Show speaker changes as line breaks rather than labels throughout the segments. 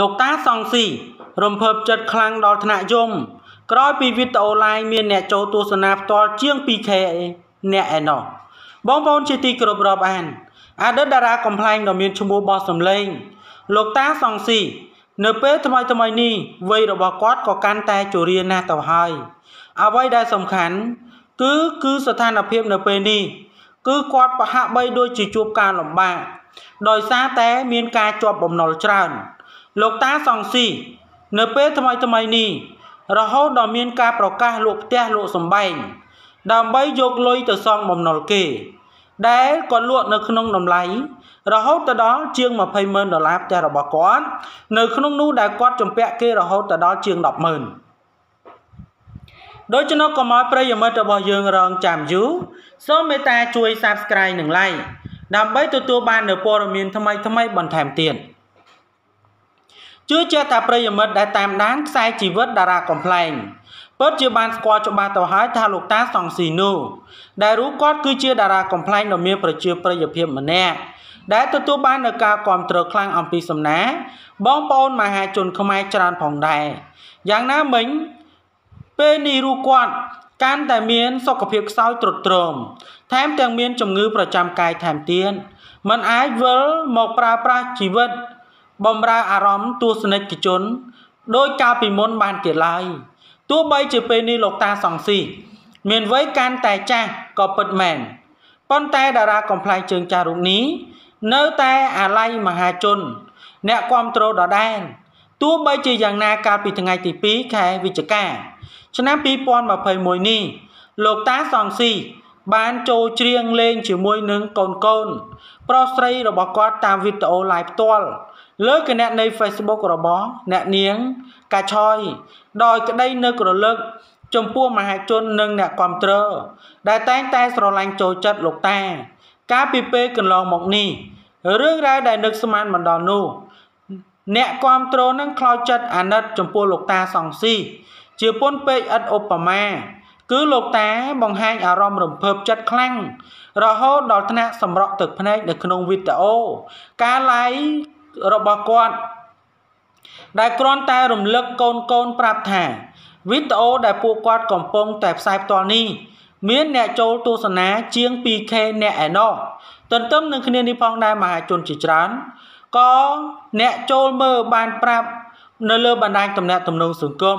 លោកតាសង្ស៊ីរំភើបចិត្តខ្លាំងដល់ថ្នាក់យមក្រោយពីវីដេអូឡាយមានអ្នកចូលទស្សនាផ្ទាល់ជាង 2K អ្នកឯណោះបងប្អូនជាទីគោរពរាប់អានអតីតតារាកំ pl ែងដ៏មានឈ្មោះបោះសំឡេង លោកតាសង្ស៊ីនៅពេលថ្មីថ្មីនេះវ័យរបស់គាត់ក៏កាន់តែជរាណាស់ទៅហើយអ្វីដែលសំខាន់គឺគឺស្ថានភាពនៅពេលនេះគឺគាត់ប្រហាក់បីដូចជាជួបការលំបាកដោយសារតែមានការជាប់បំណុលច្រើនលោកតាសង្ស៊ីនៅពេលថ្មីថ្មីនេះរហូតដល់មានការប្រកាសលក់ផ្ទះលក់សម្បែងដើម្បីយកលុយទៅសងបំណុលគេ ដែលគាត់លក់ នៅ ក្នុងតម្លៃរហូតទៅដល់ជាង20ម៉ឺនដុល្លារផ្ទះរបស់គាត់នៅក្នុងនោះដែលគាត់ជំពាក់គេរហូតទៅដល់ជាង10ម៉ឺនដូច្នោះកុំឲ្យប្រិយមិត្តរបស់យើងរងចាំយូរសូមមេត្តាជួយ Subscribe និង Like ដើម្បីទទួលបាននូវព័ត៌មានថ្មីៗបន្ថែមទៀត។ជឿជាក់ថាប្រិយមិត្តដែលតាមដានខ្សែជីវិតតារាកំ pl ែងពិតជាបានស្គាល់ច្បាស់ទៅហើយថាលោកតាសង្ស៊ីនូដែលរូបគាត់គឺជាតារាកំ pl ែងដ៏មានប្រជាប្រិយភាពម្នាក់ដែលទទួលបាននូវការគាំទ្រខ្លាំងអំពីសំណាបងប្អូនមហាជនខ្មែរច្រើនផងដែរយ៉ាងណាមិញពេលនេះរូបគាត់កាន់តែមានសុខភាពខ្សោយទ្រុឌទ្រោមថែមទាំងមានជំងឺ ប្រចាំកាយថែមទៀតមិនអាចវិលមកប្រើប្រាស់ជីវិតបំរើអារម្មណ៍ទស្សនិកជនដោយកាលពីមុនបានជាឡើយទោះបីជាពេលនេះលោកតាសង្ស៊ីមានវ័យកាន់តែចាស់ក៏ពិតមែនប៉ុន្តែតារាកំ pl ែងជើងចាស់រូបនេះនៅតែអាល័យមហាជនអ្នកគ្រប់គ្រងដដែនទោះបីជាយ៉ាងណាកាលពីថ្ងៃទី2ខែវិច្ឆិកាឆ្នាំ2021នេះលោកតាសង្ស៊ីបានចូលច្រៀងលេង ជាមួយនឹងកូនកូន ប្រុសស្រីរបស់គាត់តាមវីដេអូ live ផ្ទាល់លើគណនី Facebook របស់ អ្នកនាងកាឆយដោយក្តីនឹករលឹក ចំពោះមហាជននិងអ្នកគាំទ្រដែលតែងតែស្រឡាញ់ចូលចិត្តលោកតាកាលពីពេលកន្លងមកនេះរឿងរ៉ាវដែលនឹកស្មានមិនដល់នោះអ្នកគាំទ្រនឹងខ្លោចចិត្តអាណិត ចំពោះលោកតាសង្ស៊ីជាពុនពេកឥតឧបមាគឺលោកតាបង្ហាញអារម្មណ៍រំភើបចិត្តខ្លាំងរហូតដល់ថ្នាក់សម្រក់ទឹកភ្នែកនៅក្នុងវីដេអូការឡាយរបស់គាត់ដែលគ្រាន់តែរំលឹកកូនកូន ប្រាប់ថាវីដេអូដែលពួកគាត់កំពុងតែផ្សាយផ្ទាល់នេះមានអ្នកចូលទស្សនាជាង 2K អ្នកឯណោះទន្ទឹមនឹងគ្នានេះផងដែរមហាជនជាច្រើនក៏អ្នកចូលមើលបានប្រាប់នៅលើបណ្ដាញទំនាក់ទំនងសង្គម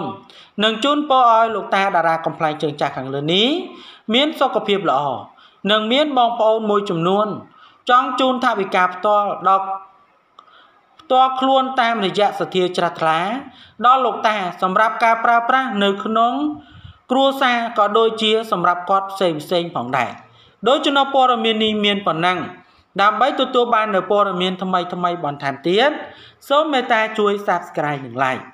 និងជូនពរឲ្យលោកតាតារាកំ pl ែងជើងចាស់ខាងលើនេះមានសុខភាពល្អនិងមានបងប្អូនមួយចំនួន ចង់ជូនថវិកាផ្ទាល់ដល់ផ្ទាល់ខ្លួនតាមរយៈសទ្ធាជ្រះថ្លាដល់លោកតាសម្រាប់ការប្រើប្រាស់នៅក្នុង គ្រួសារក៏ដូចជាសម្រាប់គាត់ផ្សេងផ្សេងផងដែរដោយចំណព័ត៌មាននេះមានប៉ុណ្ណឹងដើម្បីទទួលបាននូវព័ត៌មាន ថ្មីៗបន្ថែមទៀតសូមមេត្តាជួយ Subscribe និង Like